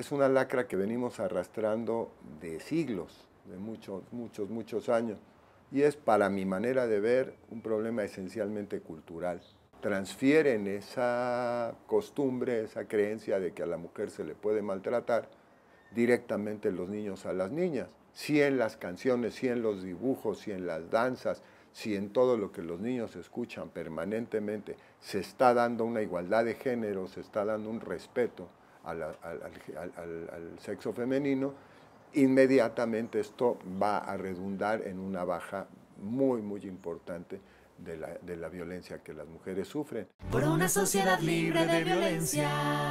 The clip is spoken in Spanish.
es una lacra que venimos arrastrando de siglos, de muchos, muchos, muchos años, y es para mi manera de ver un problema esencialmente cultural. Transfieren esa costumbre, esa creencia de que a la mujer se le puede maltratar directamente los niños a las niñas. Si en las canciones, si en los dibujos, si en las danzas, si en todo lo que los niños escuchan permanentemente se está dando una igualdad de género, se está dando un respeto, al, sexo femenino, inmediatamente esto va a redundar en una baja muy, muy importante de la, de la, violencia que las mujeres sufren. Por una sociedad libre de violencia.